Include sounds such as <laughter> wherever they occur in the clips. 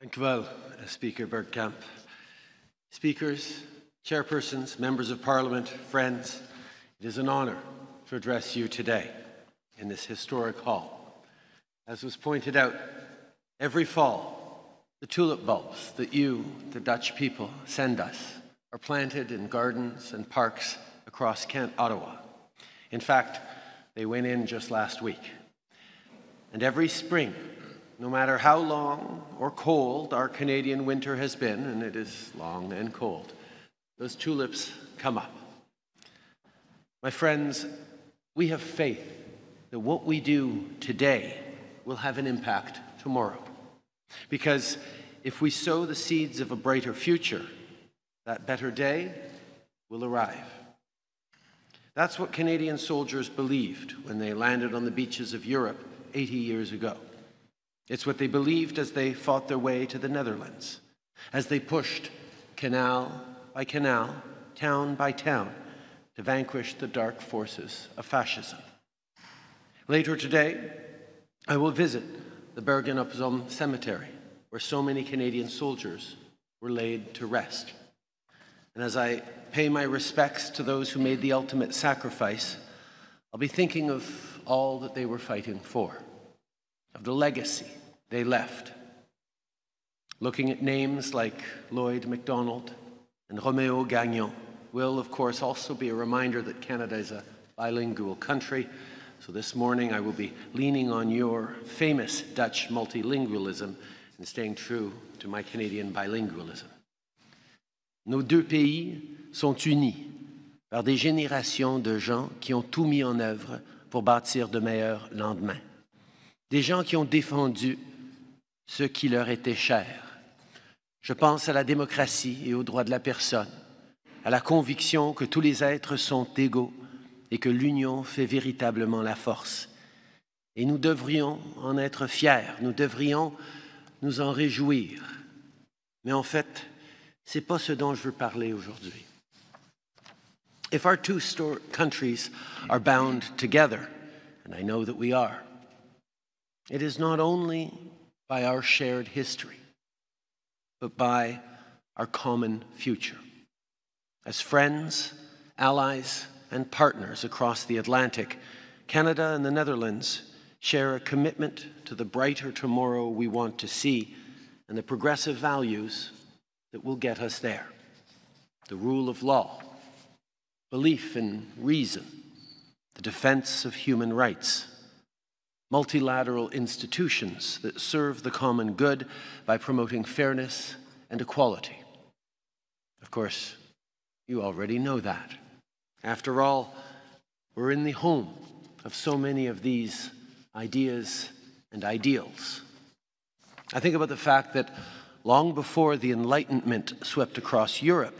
Thank you well, eh, Speaker Bergkamp. Speakers, chairpersons, members of parliament, friends, it is an honour to address you today in this historic hall. As was pointed out, every fall, the tulip bulbs that you, the Dutch people, send us are planted in gardens and parks across Kent, Ottawa. In fact, they went in just last week. And every spring, no matter how long or cold our Canadian winter has been, and it is long and cold, those tulips come up. My friends, we have faith that what we do today will have an impact tomorrow. Because if we sow the seeds of a brighter future, that better day will arrive. That's what Canadian soldiers believed when they landed on the beaches of Europe 80 years ago. It's what they believed as they fought their way to the Netherlands, as they pushed canal by canal, town by town, to vanquish the dark forces of fascism. Later today, I will visit the Bergen op Zoom cemetery, where so many Canadian soldiers were laid to rest. And as I pay my respects to those who made the ultimate sacrifice, I'll be thinking of all that they were fighting for, of the legacy they left. Looking at names like Lloyd MacDonald and Romeo Gagnon will, of course, also be a reminder that Canada is a bilingual country. So this morning I will be leaning on your famous Dutch multilingualism and staying true to my Canadian bilingualism. Nos deux pays sont unis par des générations de gens qui ont tout mis en œuvre pour bâtir de meilleurs lendemains. Des gens qui ont défendu ce qui leur était cher. Je pense à la démocratie et aux droits de la personne, à la conviction que tous les êtres sont égaux et que l'union fait véritablement la force. Et nous devrions en être fiers, nous devrions nous en réjouir. Mais en fait, ce n'est pas ce dont je veux parler aujourd'hui. If our two countries are bound together, and I know that we are, it is not only by our shared history, but by our common future. As friends, allies, and partners across the Atlantic, Canada and the Netherlands share a commitment to the brighter tomorrow we want to see and the progressive values that will get us there. The rule of law, belief in reason, the defense of human rights, multilateral institutions that serve the common good by promoting fairness and equality. Of course, you already know that. After all, we're in the home of so many of these ideas and ideals. I think about the fact that long before the Enlightenment swept across Europe,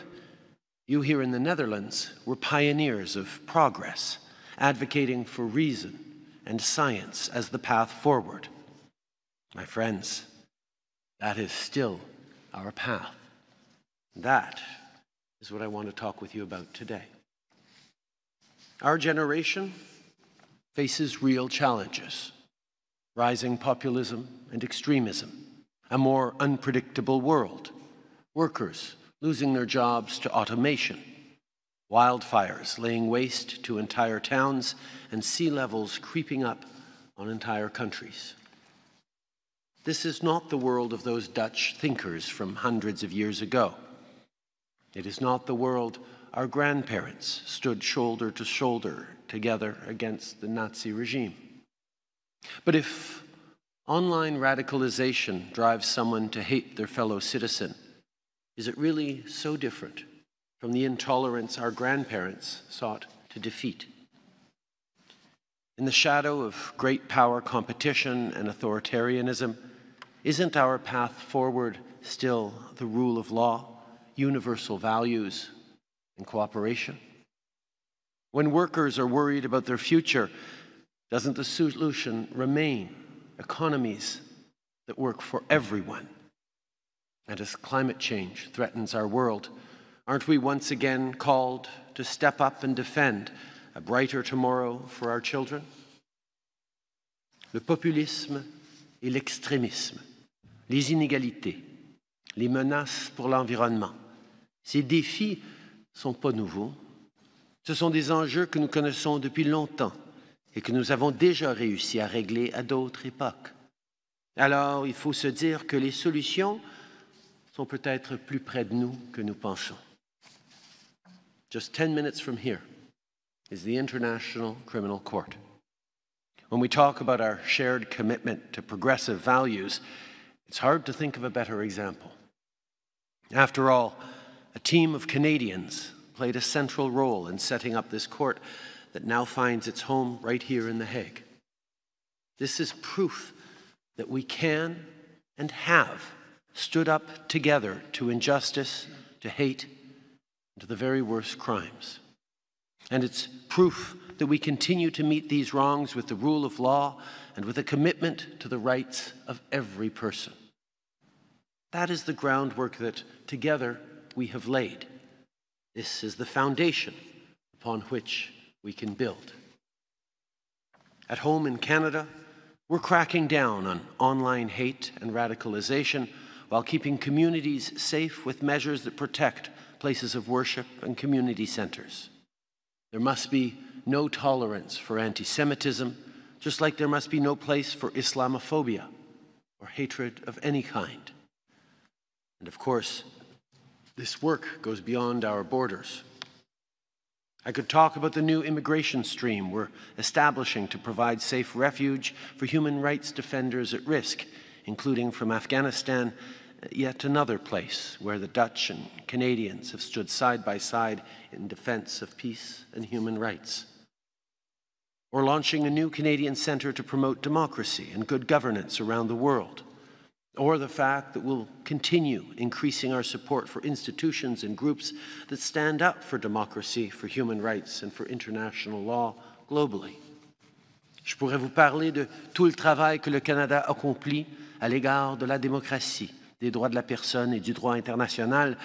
you here in the Netherlands were pioneers of progress, advocating for reason and science as the path forward. My friends, that is still our path. That is what I want to talk with you about today. Our generation faces real challenges rising populism and extremism, a more unpredictable world, workers losing their jobs to automation, Wildfires laying waste to entire towns and sea levels creeping up on entire countries. This is not the world of those Dutch thinkers from hundreds of years ago. It is not the world our grandparents stood shoulder to shoulder together against the Nazi regime. But if online radicalization drives someone to hate their fellow citizen, is it really so different from the intolerance our grandparents sought to defeat. In the shadow of great power competition and authoritarianism, isn't our path forward still the rule of law, universal values, and cooperation? When workers are worried about their future, doesn't the solution remain economies that work for everyone? And as climate change threatens our world, Aren't we once again called to step up and defend a brighter tomorrow for our children? Le populisme et l'extrémisme, les inégalités, les menaces pour l'environnement, ces défis ne sont pas nouveaux. Ce sont des enjeux que nous connaissons depuis longtemps et que nous avons déjà réussi à régler à d'autres époques. Alors, il faut se dire que les solutions sont peut-être plus près de nous que nous pensons. just 10 minutes from here, is the International Criminal Court. When we talk about our shared commitment to progressive values, it's hard to think of a better example. After all, a team of Canadians played a central role in setting up this court that now finds its home right here in The Hague. This is proof that we can and have stood up together to injustice, to hate, to the very worst crimes. And it's proof that we continue to meet these wrongs with the rule of law and with a commitment to the rights of every person. That is the groundwork that together we have laid. This is the foundation upon which we can build. At home in Canada, we're cracking down on online hate and radicalization while keeping communities safe with measures that protect places of worship, and community centers. There must be no tolerance for anti Semitism, just like there must be no place for Islamophobia or hatred of any kind. And of course, this work goes beyond our borders. I could talk about the new immigration stream we're establishing to provide safe refuge for human rights defenders at risk, including from Afghanistan yet another place where the Dutch and Canadians have stood side by side in defense of peace and human rights. Or launching a new Canadian Centre to promote democracy and good governance around the world. Or the fact that we'll continue increasing our support for institutions and groups that stand up for democracy, for human rights, and for international law globally. Je pourrais vous parler de tout le travail que le Canada accomplit à l'égard de la démocratie, des droits de la personne et du droit international.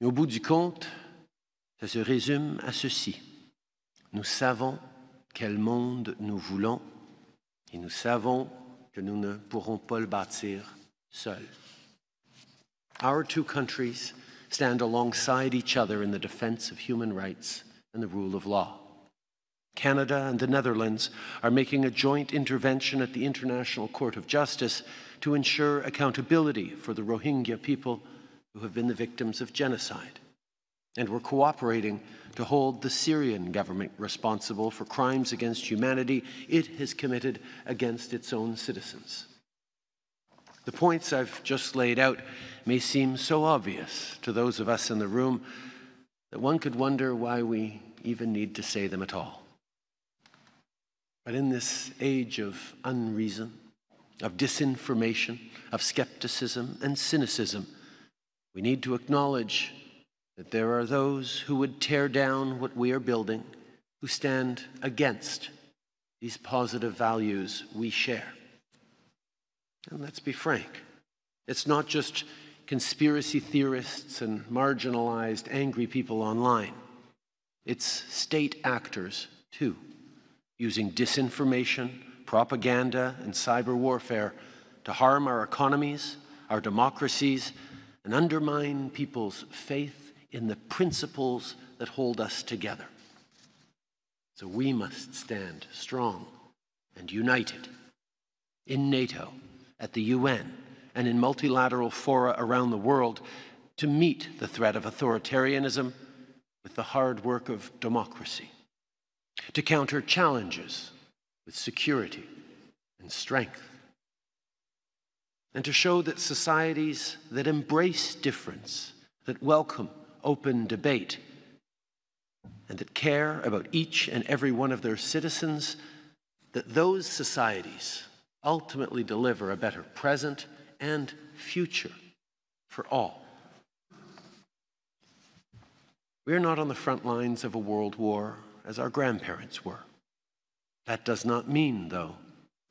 Mais au bout du compte, ça se résume à ceci. Nous savons quel monde nous voulons et nous savons que nous ne pourrons pas le bâtir seuls. Our two countries stand alongside each other in the defense of human rights and the rule of law. Canada and the Netherlands are making a joint intervention at the International Court of Justice to ensure accountability for the Rohingya people who have been the victims of genocide. And we're cooperating to hold the Syrian government responsible for crimes against humanity it has committed against its own citizens. The points I've just laid out may seem so obvious to those of us in the room that one could wonder why we even need to say them at all. But in this age of unreason, of disinformation, of skepticism and cynicism, we need to acknowledge that there are those who would tear down what we are building, who stand against these positive values we share. And let's be frank, it's not just conspiracy theorists and marginalized, angry people online. It's state actors, too, using disinformation, propaganda, and cyber warfare to harm our economies, our democracies, and undermine people's faith in the principles that hold us together. So we must stand strong and united in NATO, at the UN, and in multilateral fora around the world to meet the threat of authoritarianism with the hard work of democracy, to counter challenges with security and strength. And to show that societies that embrace difference, that welcome open debate, and that care about each and every one of their citizens, that those societies ultimately deliver a better present and future for all. We are not on the front lines of a world war as our grandparents were. That does not mean, though,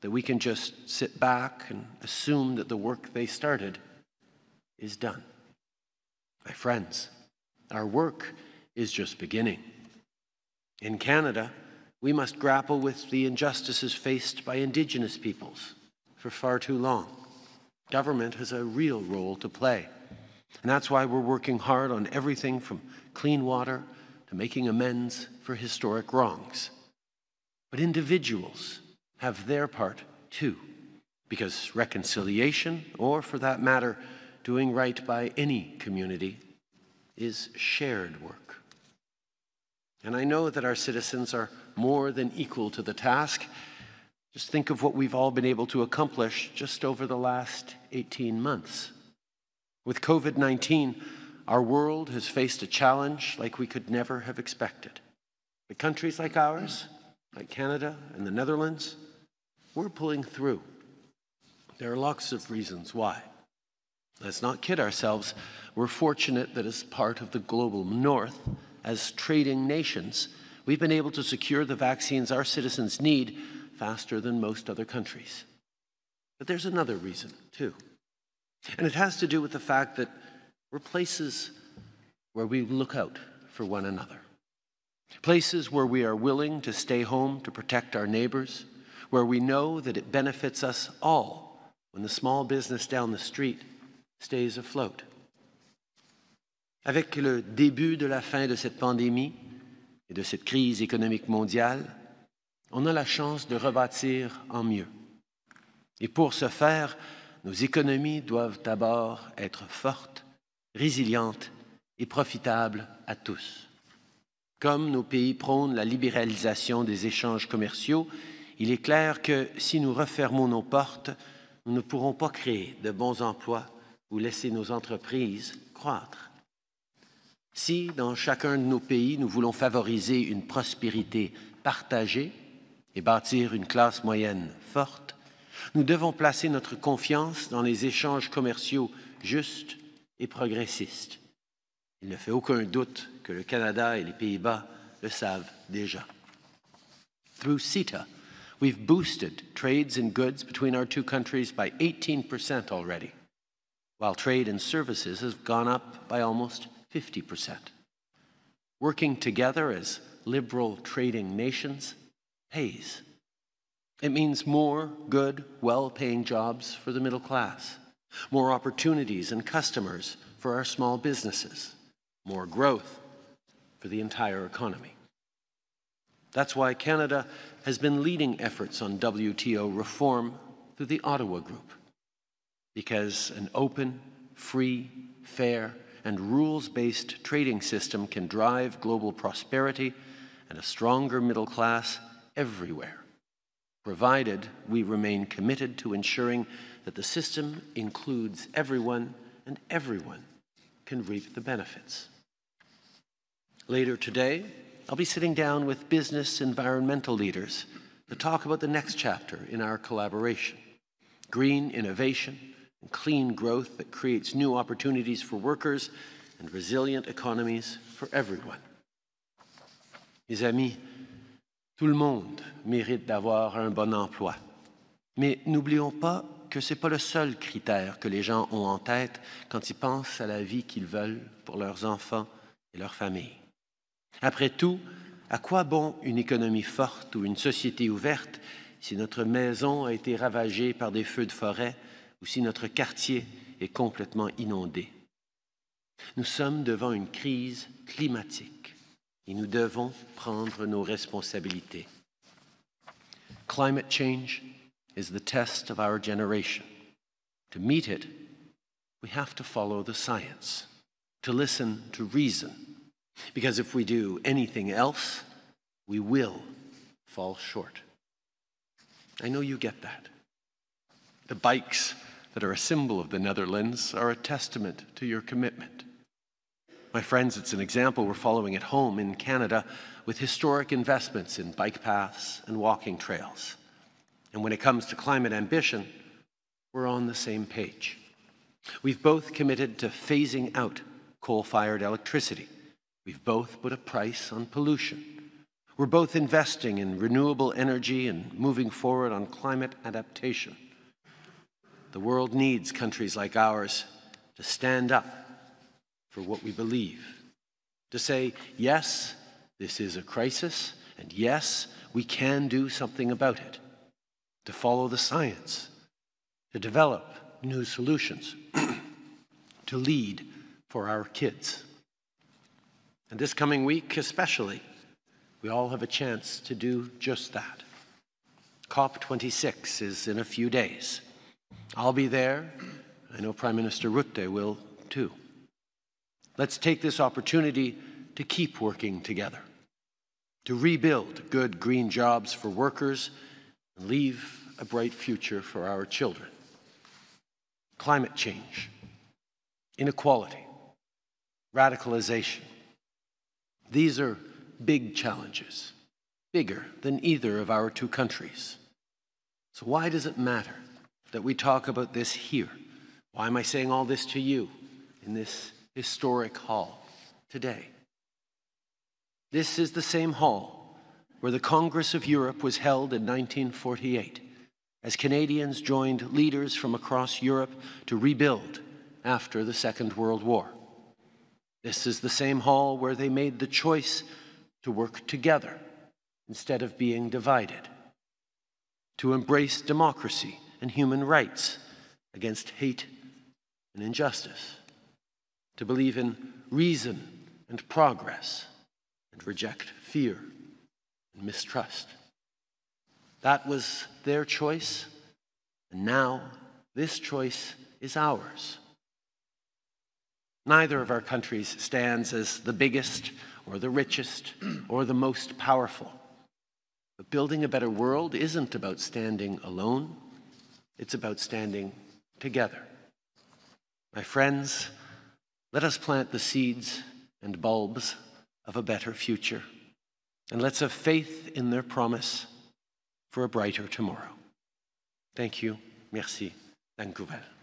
that we can just sit back and assume that the work they started is done. My friends, our work is just beginning. In Canada, we must grapple with the injustices faced by Indigenous peoples for far too long. Government has a real role to play. And that's why we're working hard on everything from clean water to making amends for historic wrongs. But individuals have their part too, because reconciliation, or for that matter, doing right by any community, is shared work. And I know that our citizens are more than equal to the task. Just think of what we've all been able to accomplish just over the last 18 months. With COVID 19, our world has faced a challenge like we could never have expected. But countries like ours, like Canada and the Netherlands, we're pulling through. There are lots of reasons why. Let's not kid ourselves. We're fortunate that as part of the global north, as trading nations, we've been able to secure the vaccines our citizens need faster than most other countries. But there's another reason, too. And it has to do with the fact that we're places where we look out for one another. Places where we are willing to stay home to protect our neighbors, where we know that it benefits us all when the small business down the street stays afloat. Avec le début de la fin de cette pandémie et de cette crise économique mondiale, on a la chance de rebâtir en mieux. Et pour ce faire, nos économies doivent d'abord être fortes, résilientes et profitables à tous. Comme nos pays prônent la libéralisation des échanges commerciaux, il est clair que si nous refermons nos portes, nous ne pourrons pas créer de bons emplois ou laisser nos entreprises croître. Si, dans chacun de nos pays, nous voulons favoriser une prospérité partagée et bâtir une classe moyenne forte, nous devons placer notre confiance dans les échanges commerciaux justes et progressistes. Il ne fait aucun doute que le Canada et les Pays-Bas le savent déjà. Through CETA, we've boosted trades in goods between our two countries by 18% already, while trade in services has gone up by almost 50%. Working together as liberal trading nations pays. It means more good, well paying jobs for the middle class, more opportunities and customers for our small businesses more growth for the entire economy. That's why Canada has been leading efforts on WTO reform through the Ottawa Group, because an open, free, fair, and rules based trading system can drive global prosperity and a stronger middle class everywhere, provided we remain committed to ensuring that the system includes everyone and everyone can reap the benefits. Later today, I'll be sitting down with business environmental leaders to talk about the next chapter in our collaboration green innovation and clean growth that creates new opportunities for workers and resilient economies for everyone. Mes amis, tout le monde mérite d'avoir un bon emploi. Mais n'oublions pas que ce n'est pas le seul critère que les gens ont en tête quand ils pensent à la vie qu'ils veulent pour leurs enfants et leurs familles. Après tout, à quoi bon une économie forte ou une société ouverte si notre maison a été ravagée par des feux de forêt ou si notre quartier est complètement inondé? Nous sommes devant une crise climatique et nous devons prendre nos responsabilités. Climate change is the test of our generation. To meet it, we have to follow the science, to listen to reason, Because if we do anything else, we will fall short. I know you get that. The bikes that are a symbol of the Netherlands are a testament to your commitment. My friends, it's an example we're following at home in Canada with historic investments in bike paths and walking trails. And when it comes to climate ambition, we're on the same page. We've both committed to phasing out coal fired electricity We've both put a price on pollution. We're both investing in renewable energy and moving forward on climate adaptation. The world needs countries like ours to stand up for what we believe, to say, yes, this is a crisis, and yes, we can do something about it, to follow the science, to develop new solutions, <clears throat> to lead for our kids. And this coming week, especially, we all have a chance to do just that. COP26 is in a few days. I'll be there. I know Prime Minister Rutte will too. Let's take this opportunity to keep working together, to rebuild good green jobs for workers and leave a bright future for our children. Climate change, inequality, radicalization, these are big challenges, bigger than either of our two countries. So, why does it matter that we talk about this here? Why am I saying all this to you in this historic hall today? This is the same hall where the Congress of Europe was held in 1948 as Canadians joined leaders from across Europe to rebuild after the Second World War. This is the same hall where they made the choice to work together instead of being divided, to embrace democracy and human rights against hate and injustice, to believe in reason and progress, and reject fear and mistrust. That was their choice, and now this choice is ours. Neither of our countries stands as the biggest or the richest or the most powerful. But building a better world isn't about standing alone, it's about standing together. My friends, let us plant the seeds and bulbs of a better future, and let's have faith in their promise for a brighter tomorrow. Thank you. Merci. Dank u wel.